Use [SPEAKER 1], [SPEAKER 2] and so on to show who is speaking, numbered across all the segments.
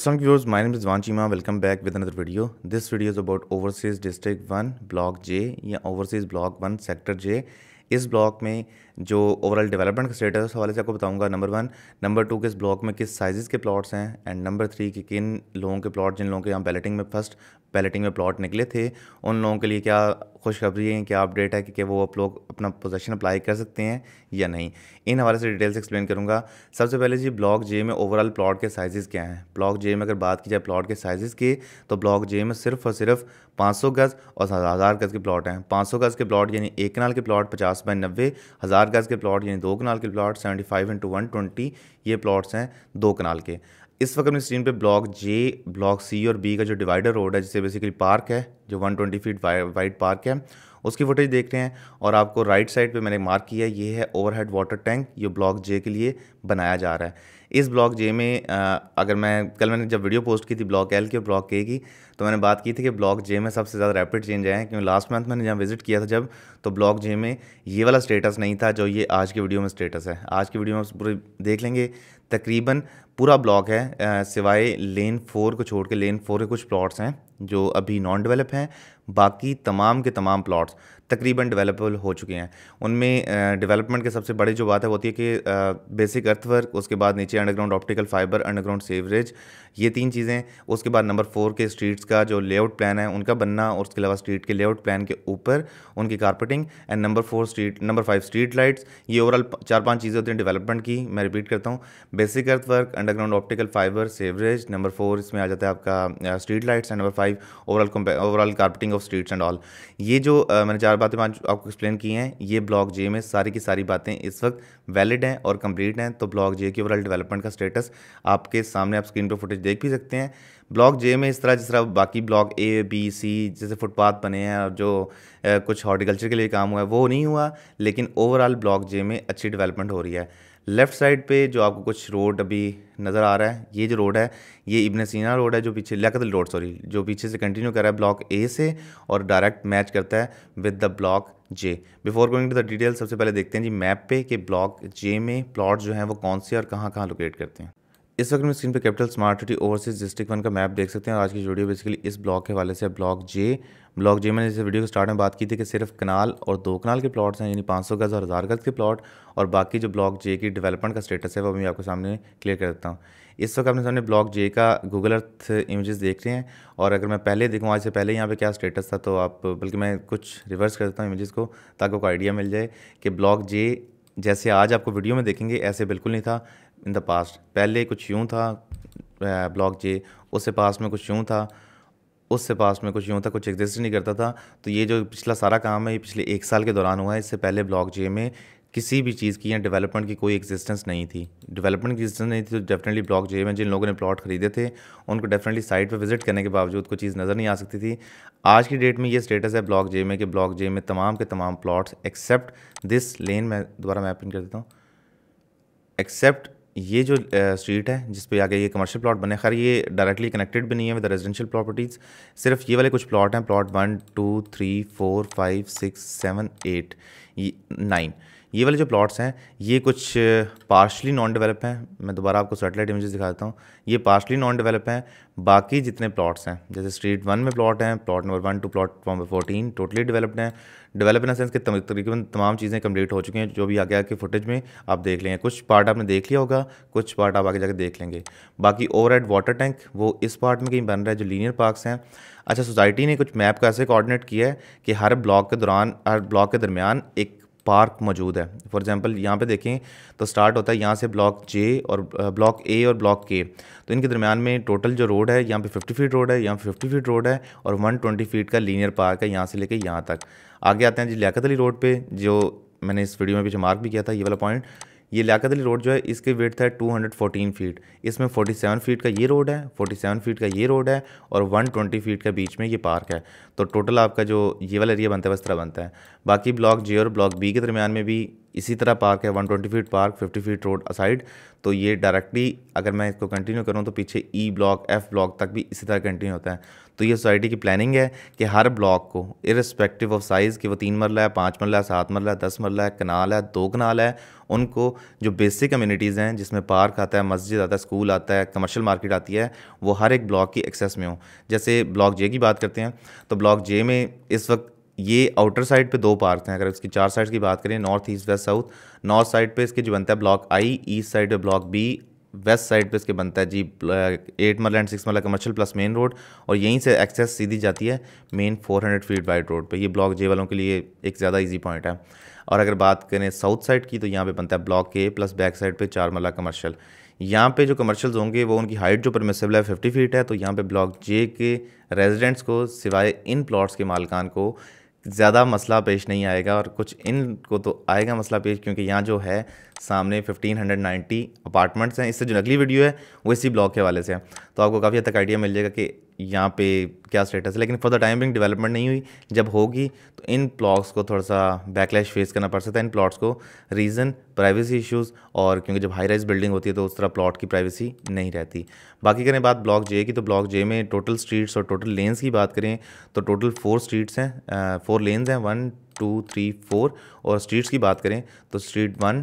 [SPEAKER 1] Assalamu viewers, my name is Van Chima. Welcome back with another video. This video is about Overseas District 1 Block J या Overseas Block 1 Sector J इस block में जो overall development का status है उस हवाले से आपको बताऊंगा नंबर वन नंबर टू के इस ब्लॉक में किस साइज़ के प्लॉट्स हैं एंड नंबर थ्री कि किन लोगों के प्लॉट जिन लोगों के यहाँ बैलेटिंग में फर्स्ट बैलेटिंग में प्लॉट निकले थे उन लोगों के लिए क्या खुशखबरी है कि अपडेट है कि, कि वो आप लोग अपना पोजेशन अप्लाई कर सकते हैं या नहीं इन हवाले से डिटेल्स एक्सप्लेन करूँगा सबसे पहले जी ब्लॉक जे में ओवरऑल प्लॉट के साइजेस क्या हैं ब्लॉक जे में अगर बात की जाए प्लॉट के साइजेस की तो ब्लॉक जे में सिर्फ और सिर्फ 500 गज़ और हज़ार गज़ के प्लॉट हैं 500 गज़ के प्लॉट यानी एक कनाल के प्लॉट पचास बाई नब्बे हज़ार गज़ के प्लॉट यानी दो कनाल के plot seventy five into one twenty ये प्लॉट्स हैं दो कनाल के इस वक्त मैं स्क्रीन पे ब्लॉक जे ब्लॉक सी और बी का जो डिवाइडर रोड है जिसे बेसिकली पार्क है जो 120 फीट वाइड पार्क है उसकी फुटेज देख रहे हैं और आपको राइट साइड पे मैंने मार्क किया है ये है ओवरहेड वाटर टैंक ये ब्लॉक जे के लिए बनाया जा रहा है इस ब्लॉक जे में आ, अगर मैं कल मैंने जब वीडियो पोस्ट की थी ब्लॉक एल की और ब्लॉक के की तो मैंने बात की थी कि ब्लॉक जे में सबसे ज़्यादा रैपिड चेंज आए हैं क्योंकि लास्ट मंथ मैंने जहाँ विजिट किया था जब तो ब्लॉक जे में ये वाला स्टेटस नहीं था जो ये आज की वीडियो में स्टेटस है आज की वीडियो में पूरे देख लेंगे तकरीबन पूरा ब्लॉक है सिवाय लेन फोर को छोड़ के लेन फोर के कुछ प्लॉट्स हैं जो अभी नॉन डेवलप हैं बाकी तमाम के तमाम प्लॉट्स तकरीबन डेवलपबल हो चुके हैं उनमें डेवलपमेंट के सबसे बड़ी जो बात है वो होती है कि बेसिक अर्थवर्क उसके बाद नीचे underground optical fibre underground sewerage ये तीन चीज़ें उसके बाद नंबर फोर के स्ट्रीट्स का जो लेआउट प्लान है उनका बनना और उसके अलावा स्ट्रीट के लेआउट प्लान के ऊपर उनकी carpeting and number four street number five street lights ये ओवरऑल चार पाँच चीज़ें होती हैं डेवलपमेंट की मैं रिपीट करता हूँ basic earthwork underground optical fibre sewerage number four इसमें आ जाता है आपका street lights and number five overall overall carpeting of streets and all ये जो मैंने चार बातें आपको एक्सप्लेन की हैं ये ब्लॉक जे में सारी की सारी बातें इस वक्त वैलिड हैं और कंप्लीट हैं तो ब्लॉक जे की ओवरऑल डेवलपमेंट का स्टेटस आपके सामने आप स्क्रीन पर फुटेज देख भी सकते हैं ब्लॉक जे में इस तरह जिस तरह बाकी ब्लॉक ए बी सी जैसे फुटपाथ बने हैं और जो कुछ हॉर्टिकल्चर के लिए काम हुआ है वो नहीं हुआ लेकिन ओवरऑल ब्लॉक जे में अच्छी डेवलपमेंट हो रही है लेफ़्ट साइड पे जो आपको कुछ रोड अभी नज़र आ रहा है ये जो रोड है ये इबन सीना रोड है जो पीछे लकद रोड सॉरी जो पीछे से कंटिन्यू कर रहा है ब्लॉक ए से और डायरेक्ट मैच करता है with the block J before going to the detail सबसे पहले देखते हैं जी मैप पे कि ब्लॉक जे में प्लॉट जो है वो कौन से और कहाँ कहाँ लोकेट करते हैं इस वक्त हम स्क्रीन पर Capital Smart City overseas district one का मैप देख सकते हैं आज की वीडियो बेसिकली इस ब्लॉक के हवाले से ब्लॉक जे ब्लॉक जी मैंने जैसे वीडियो को स्टार्ट में बात की थी कि सिर्फ कनाल और दो कनाल के प्लॉट्स हैं यानी 500 गज़ और हज़ार गज़ के प्लॉट और बाकी जो ब्लॉक जे की डेवलपमेंट का स्टेटस है वो मैं आपके सामने क्लियर कर देता हूँ इस वक्त अपने सामने ब्लॉक जे का गूगल अर्थ इमेजेस देख रहे हैं और अगर मैं पहले देखूँ आज से पहले यहाँ पे क्या स्टेटस था तो आप बल्कि मैं कुछ रिवर्स कर देता हूँ इमेजेस को ताकि आपको आइडिया मिल जाए कि ब्लॉक जे जैसे आज आपको वीडियो में देखेंगे ऐसे बिल्कुल नहीं था इन द पास्ट पहले कुछ यूँ था ब्लॉक जे उससे पास में कुछ यूँ था उससे पास में कुछ यूँ था कुछ एग्जिस्ट नहीं करता था तो ये जो पिछला सारा काम है ये पिछले एक साल के दौरान हुआ है इससे पहले ब्लॉक जे में किसी भी चीज़ की या डेवलपमेंट की कोई एग्जिस्टेंस नहीं थी डेवलपमेंट की एग्जिस्टेंस नहीं थी तो डेफिनेटली ब्लॉक जे में जिन लोगों ने प्लॉट खरीदे थे उनको डेफिनेटली साइट पर विजिट करने के बावजूद कोई चीज़ नज़र नहीं आ सकती थी आज की डेट में ये स्टेटस है ब्लॉक जे में कि ब्लॉक जे में तमाम के तमाम प्लॉट्स एक्सेप्ट दिस लेन मैं दोबारा मैपिंग कर देता हूँ एक्सेप्ट ये जो स्ट्रीट है जिस पे आगे ये कमर्शियल प्लॉट बने खैर ये डायरेक्टली कनेक्टेड भी नहीं है विद रेजिडेंशियल प्रॉपर्टीज़ सिर्फ ये वाले कुछ प्लॉट हैं plot one two three four five six seven eight nine ये वाले जो प्लॉट्स हैं ये कुछ पार्शली नॉन डेवलप हैं मैं दोबारा आपको सेटेलाइट इमेजेस दिखाता हूँ ये पार्शली नॉन डेवलप हैं बाकी जितने प्लॉट्स हैं जैसे स्ट्रीट वन में प्लॉट हैं plot number one two plot number fourteen totally developed हैं डेवलप इन सेंस के तकरीबन तमाम चीज़ें कंप्लीट हो चुकी हैं जो भी आगे आगे फुटेज में आप देख लेंगे कुछ पार्ट आपने देख लिया होगा कुछ पार्ट आप आगे जाकर देख लेंगे बाकी ओवर वाटर टैंक वो इस पार्ट में कहीं बन रहा है जो लीनियर पार्क्स हैं अच्छा सोसाइटी ने कुछ मैप का ऐसे कोऑर्डिनेट किया है कि हर ब्लॉक के दौरान हर ब्लॉक के दरमियान एक पार्क मौजूद है फॉर एग्जांपल यहाँ पे देखें तो स्टार्ट होता है यहाँ से ब्लॉक जे और ब्लॉक ए और ब्लॉक के तो इनके दरमियान में टोटल जो रोड है यहाँ पे 50 फीट रोड है यहाँ पे 50 फीट रोड है और 120 फीट का लीनियर पार्क है यहाँ से लेके यहाँ तक आगे आते हैं जी लियाकत अली रोड पर जो मैंने इस वीडियो में पीछे मार्क भी किया था ये वाला पॉइंट ये लियाकत अली रोड जो है इसकी वेट था टू हंड्रेड फीट इसमें 47 सेवन फीट का ये रोड है फोर्टी सेवन फीट का ये रोड है और वन ट्वेंटी फीट का बीच में ये पार्क है तो टोटल आपका जो ये वाला एरिया बनता है वस्त्रा बनता है बाकी ब्लॉक जे और ब्लॉक बी के दरमियान में भी इसी तरह पार्क है 120 feet park 50 feet road aside तो ये डायरेक्टली अगर मैं इसको कंटिन्यू करूँ तो पीछे ई ब्लॉक एफ ब्लॉक तक भी इसी तरह कंटिन्यू होता है तो ये सोसाइटी की प्लानिंग है कि हर ब्लॉक को इरेस्पेक्टिव ऑफ साइज़ कि वो तीन मरला है पाँच मरला है सात मरला है दस मरला है कनाल है दो कनाल है उनको जो बेसिक कम्युनिटीज़ हैं जिसमें पार्क आता है मस्जिद आता है स्कूल आता है कमर्शियल मार्केट आती है वो हर एक ब्लॉक की एक्सेस में हो जैसे ब्लॉक जे की बात करते हैं तो ब्लॉक जे में इस वक्त ये आउटर साइड पे दो पार्क हैं अगर इसकी चार साइड की बात करें north east west south north side पे इसके जो बनता है ब्लॉक आई ईस्ट साइड पे ब्लॉक बी वेस्ट साइड पे इसके बनता है G eight marla and six marla commercial plus main road और यहीं से एक्सेस सीधी जाती है मेन 400 फीट वाइड रोड पे ये ब्लॉक जे वालों के लिए एक ज़्यादा इजी पॉइंट है और अगर बात करें साउथ साइड की तो यहाँ पे बनता है ब्लॉक के प्लस बैक साइड पे चार मरला कमर्शियल यहाँ पे जो कमर्शियल्स होंगे वो उनकी हाइट जो परमिसेबल है फिफ्टी फीट है तो यहाँ पे ब्लॉक जे के रेजिडेंट्स को सिवाय इन प्लॉट्स के मालकान को ज़्यादा मसला पेश नहीं आएगा और कुछ इन को तो आएगा मसला पेश क्योंकि यहाँ जो है सामने 1590 अपार्टमेंट्स हैं इससे जो अगली वीडियो है वो इसी ब्लॉक के वाले से है तो आपको काफ़ी हद तक आइडिया मिल जाएगा कि यहाँ पे क्या स्टेटस है लेकिन for the time being development नहीं हुई जब होगी तो इन प्लॉट्स को थोड़ा सा बैकलैश फेस करना पड़ सकता है इन प्लॉट्स को रीज़न प्राइवेसी इश्यूज़ और क्योंकि जब हाई राइज बिल्डिंग होती है तो उस तरह प्लॉट की प्राइवेसी नहीं रहती बाकी करें बात ब्लॉक जे की तो ब्लॉक जे में टोटल स्ट्रीट्स और टोटल लेन्स की बात करें तो टोटल फोर स्ट्रीट्स हैं फोर लेन्स हैं वन टू थ्री फोर और स्ट्रीट्स की बात करें तो street one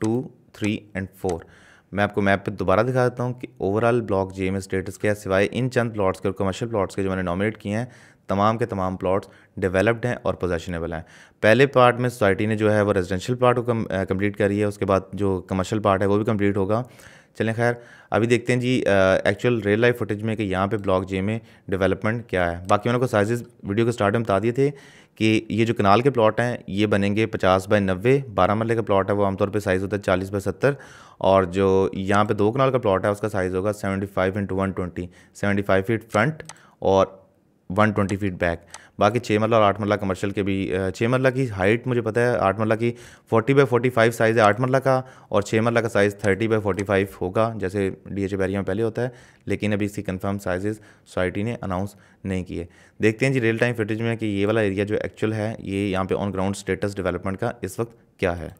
[SPEAKER 1] two three and four मैं आपको मैप पर दोबारा दिखा देता हूँ कि ओवरऑल ब्लॉक जे एम स्टेटस क्या है सिवाय इन चंद प्लॉट्स के और कमर्शियल प्लॉट्स के जो मैंने नॉमिनेट किए हैं तमाम के तमाम प्लॉट्स डेवलप्ड हैं और पोजेशनेबल हैं पहले पार्ट में सोसाइटी ने जो है वो रेजिडेंशियल पार्ट को कम, कम्प्लीट करी है उसके बाद जो कमर्शियल पार्ट है वो भी कम्प्लीट होगा चलें खैर अभी देखते हैं जी एक्चुअल रियल लाइफ फुटेज में कि यहाँ पे ब्लॉक जे में डेवलपमेंट क्या है बाकी मैंने को साइजेस वीडियो के स्टार्ट में बता दिए थे कि ये जो कनाल के प्लॉट हैं ये बनेंगे पचास बाय नब्बे बारह मरले का प्लॉट है वो आमतौर पर साइज़ होता है चालीस बाय सत्तर और जो यहाँ पर दो कनाल का प्लॉट है उसका साइज़ होगा seventy five into one twenty seventy five feet front और वन ट्वेंटी फीट बैक बाकी छः मरला और आठ मरला कमर्शियल के भी छः मरला की हाइट मुझे पता है आठ मरला की forty by forty five size है आठ मरला का और छः मरला का size thirty by forty five होगा जैसे डी एच बैरिया में पहले होता है लेकिन अभी इसकी कन्फर्म साइज़ सोसाइटी ने अनाउंस नहीं किए देखते हैं जी रियल टाइम फुटेज में कि ये वाला एरिया जो एक्चुअल है ये यहाँ पे ऑन ग्राउंड स्टेटस डेवलपमेंट का इस वक्त क्या है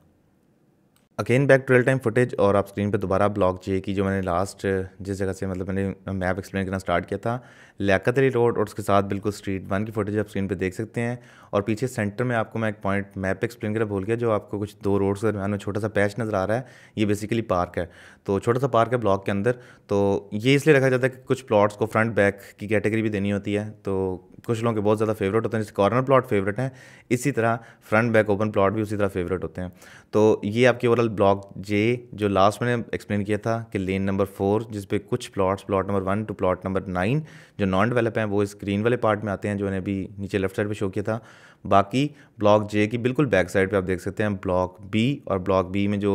[SPEAKER 1] again back twelve time footage और आप स्क्रीन पे दोबारा ब्लॉक चाहिए कि जो मैंने लास्ट जिस जगह से मतलब मैंने मैप एक्सप्लेन करना स्टार्ट किया था लियाकत रोड और उसके साथ बिल्कुल स्ट्रीट वन की फुटेज आप स्क्रीन पे देख सकते हैं और पीछे सेंटर में आपको मैं एक पॉइंट मैप एक्सप्लेन करा भूल गया जो आपको कुछ दो रोड्स के दरमियान में छोटा सा पैच नज़र आ रहा है ये बेसिकली पार्क है तो छोटा सा पार्क है ब्लॉक के अंदर तो ये इसलिए रखा जाता है कि कुछ प्लाट्स को फ्रंट बैक की कैटेगरी भी देनी होती है तो कुछ लोगों के बहुत ज़्यादा फेवरेट होते हैं जैसे कॉर्नर प्लॉट फेवरेट हैं इसी तरह फ्रंट बैक ओपन प्लॉट भी उसी तरह फेवरेट होते हैं तो ये आपके ओवरऑल ब्लॉक जे जो लास्ट मैंने एक्सप्लेन किया था कि लेन नंबर फोर जिसपे कुछ plots plot number one two plot number nine जो नॉन डेवलप हैं वो इस ग्रीन वाले पार्ट में आते हैं जो मैंने अभी नीचे लेफ्ट साइड पर शो किया था बाकी ब्लॉक जे की बिल्कुल बैक साइड पर आप देख सकते हैं ब्लॉक बी और ब्लॉक बी में जो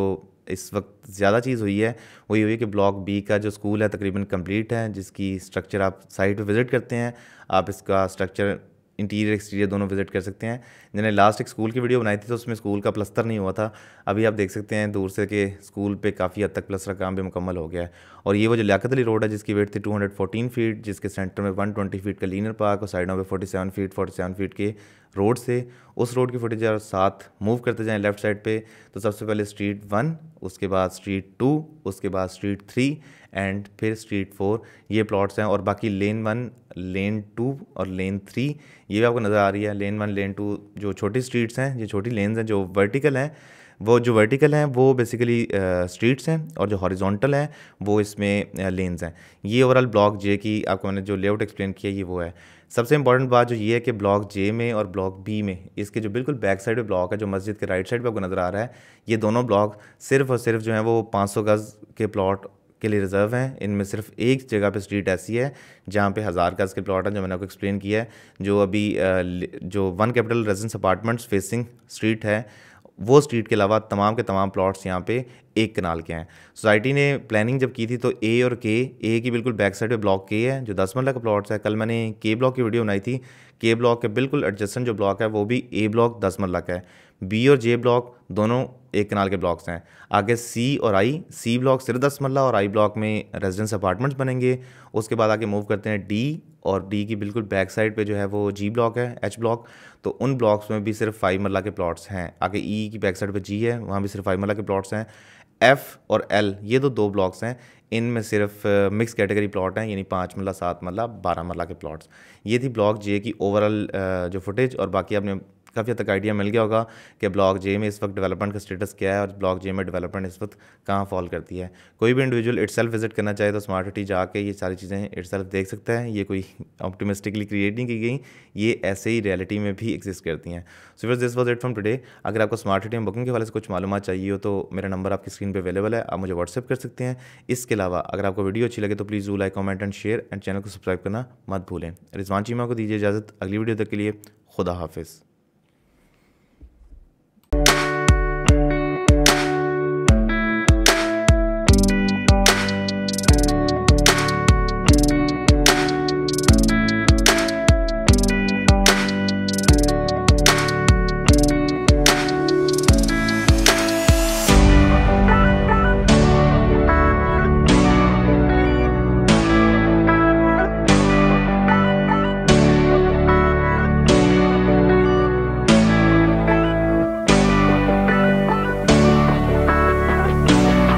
[SPEAKER 1] इस वक्त ज़्यादा चीज़ हुई है वो ये हुई कि ब्लॉक बी का जो स्कूल है तकरीबन कंप्लीट है जिसकी स्ट्रक्चर आप साइट पर विज़िट करते हैं आप इसका स्ट्रक्चर इंटीरियर एक्सटीरियर दोनों विजिट कर सकते हैं मैंने लास्ट एक स्कूल की वीडियो बनाई थी तो उसमें स्कूल का प्लस्तर नहीं हुआ था अभी आप देख सकते हैं दूर से कि स्कूल पे काफ़ी हद तक प्लस्तर काम भी मुकम्मल हो गया है और ये वो जो लियाकत अली रोड है जिसकी वेट थी 214 फीट जिसके सेंटर में 120 फीट का लीनर पार्क और साइडों पर फोर्टी फीट फोर्टी फीट के रोड से उस रोड की फुटेज और साथ मूव करते जाएँ लेफ्ट साइड पर तो सबसे पहले स्ट्रीट वन उसके बाद स्ट्रीट टू उसके बाद स्ट्रीट थ्री एंड फिर स्ट्रीट फोर ये प्लॉट्स हैं और बाकी लेन वन लेन टू और लेन थ्री ये भी आपको नज़र आ रही है लेन वन लेन टू जो छोटी स्ट्रीट्स हैं ये छोटी लेन्स हैं जो वर्टिकल हैं वो जो वर्टिकल हैं वो बेसिकली स्ट्रीट्स हैं और जो हॉरिजॉन्टल हैं वो इसमें लेन्स हैं ये ओवरऑल ब्लॉक जे की आपको मैंने जो लेआउट एक्सप्लेन किया ये वो है सबसे इंपॉर्टेंट बात जो ये है कि ब्लॉक जे में और ब्लॉक बी में इसके जो बिल्कुल बैक साइड पे ब्लॉक है जो मस्जिद के राइट साइड पे आपको नज़र आ रहा है ये दोनों ब्लॉक सिर्फ और सिर्फ जो है वो 500 गज़ के प्लॉट के लिए रिजर्व हैं इनमें सिर्फ एक जगह पे स्ट्रीट ऐसी है जहाँ पे हज़ार गज के प्लॉट हैं जो मैंने आपको एक्सप्लेन किया है जो अभी जो one capital residence apartments facing street है वो स्ट्रीट के अलावा तमाम के तमाम प्लॉट्स यहाँ पे एक कनाल के हैं सोसाइटी ने प्लानिंग जब की थी तो ए और के ए की बिल्कुल बैक साइड पे ब्लॉक के है जो दस मरला मतलब का प्लॉट्स है कल मैंने के ब्लॉक की वीडियो बनाई थी के ब्लॉक के बिल्कुल एडजस्टन जो ब्लॉक है वो भी ए ब्लॉक दस मरला मतलब का है बी और जे ब्लॉक दोनों एक कनाल के ब्लॉक्स हैं आगे सी और आई सी ब्लॉक सिर्फ दस मरला मतलब और आई ब्लॉक में रेजिडेंस अपार्टमेंट्स बनेंगे उसके बाद आगे मूव करते हैं डी और डी की बिल्कुल बैक साइड पे जो है वो जी ब्लॉक है एच ब्लॉक तो उन ब्लॉक्स में भी सिर्फ फाइव मरला के प्लॉट्स हैं आगे ई e की बैक साइड पे जी है वहाँ भी सिर्फ फाइव मरला के प्लॉट्स हैं एफ और एल ये तो दो ब्लॉक्स हैं इनमें सिर्फ मिक्स कैटेगरी प्लॉट हैं यानी पाँच मरला सात मरला बारह मरला के प्लॉट्स ये थी ब्लॉक जे की ओवरऑल जो फुटेज और बाकी आपने काफ़ी हद तक आइडिया मिल गया होगा कि ब्लॉक जे में इस वक्त डेवलपमेंट का स्टेटस क्या है और ब्लॉक जे में डेवलपमेंट इस वक्त कहाँ फॉल करती है कोई भी इंडिविजुअल इट सेल्फ विजिट करना चाहे तो स्मार्ट सिटी जाके ये सारी चीज़ें इट सेल्फ देख सकता है ये कोई ऑप्टिमिस्टिकली क्रिएट नहीं की गई ये ऐसे ही रियलिटी में भी एग्जिस्ट करती हैं सो फिर this was it from today अगर आपको स्मार्ट सिटी में बुकिंग के वाले से कुछ मालूम चाहिए हो तो मेरा नंबर आपकी स्क्रीन पर अवेलेबल है आप मुझे व्हाट्सअप कर सकते हैं इसके अलावा अगर आपको वीडियो अच्छी लगे तो please do like comment and share and channel को सब्सक्राइब करना मत भूलें रिजवान चीमा को दीजिए इजाज़त अगली वीडियो तक के लिए खुदा हाफिज़